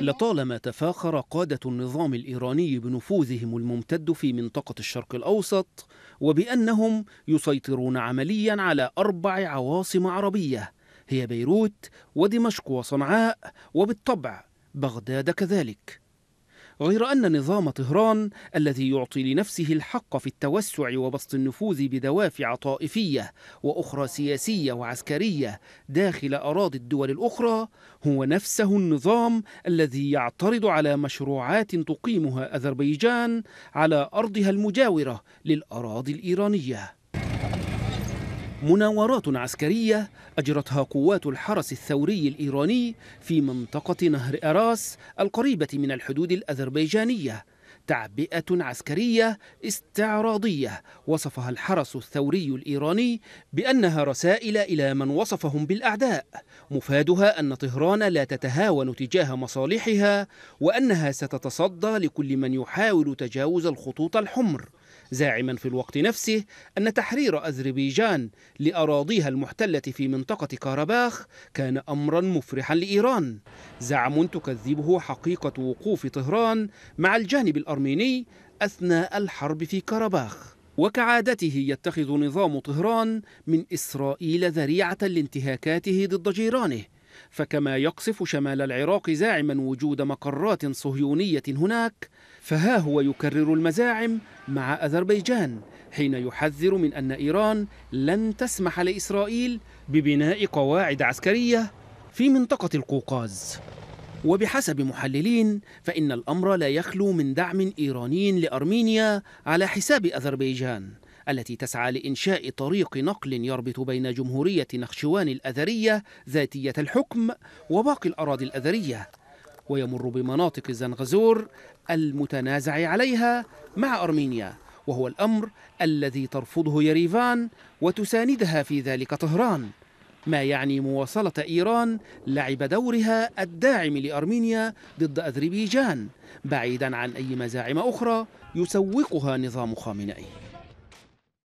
لطالما تفاخر قادة النظام الإيراني بنفوذهم الممتد في منطقة الشرق الأوسط وبأنهم يسيطرون عمليا على أربع عواصم عربية هي بيروت ودمشق وصنعاء وبالطبع بغداد كذلك غير أن نظام طهران الذي يعطي لنفسه الحق في التوسع وبسط النفوذ بدوافع طائفية وأخرى سياسية وعسكرية داخل أراضي الدول الأخرى هو نفسه النظام الذي يعترض على مشروعات تقيمها أذربيجان على أرضها المجاورة للأراضي الإيرانية مناورات عسكرية أجرتها قوات الحرس الثوري الإيراني في منطقة نهر أراس القريبة من الحدود الأذربيجانية تعبئة عسكرية استعراضية وصفها الحرس الثوري الإيراني بأنها رسائل إلى من وصفهم بالأعداء مفادها أن طهران لا تتهاون تجاه مصالحها وأنها ستتصدى لكل من يحاول تجاوز الخطوط الحمر زاعما في الوقت نفسه أن تحرير أذربيجان لأراضيها المحتلة في منطقة كارباخ كان أمرا مفرحا لإيران زعم تكذبه حقيقة وقوف طهران مع الجانب الأرضي الأرميني أثناء الحرب في كرباخ وكعادته يتخذ نظام طهران من إسرائيل ذريعة لانتهاكاته ضد جيرانه فكما يقصف شمال العراق زاعما وجود مقرات صهيونية هناك فها هو يكرر المزاعم مع أذربيجان حين يحذر من أن إيران لن تسمح لإسرائيل ببناء قواعد عسكرية في منطقة القوقاز وبحسب محللين فإن الأمر لا يخلو من دعم إيراني لأرمينيا على حساب أذربيجان التي تسعى لإنشاء طريق نقل يربط بين جمهورية نخشوان الأذرية ذاتية الحكم وباقي الأراضي الأذرية ويمر بمناطق زنغزور المتنازع عليها مع أرمينيا وهو الأمر الذي ترفضه يريفان وتساندها في ذلك طهران ما يعني مواصلة إيران لعب دورها الداعم لأرمينيا ضد أذربيجان بعيدا عن أي مزاعم أخرى يسوقها نظام خامنئي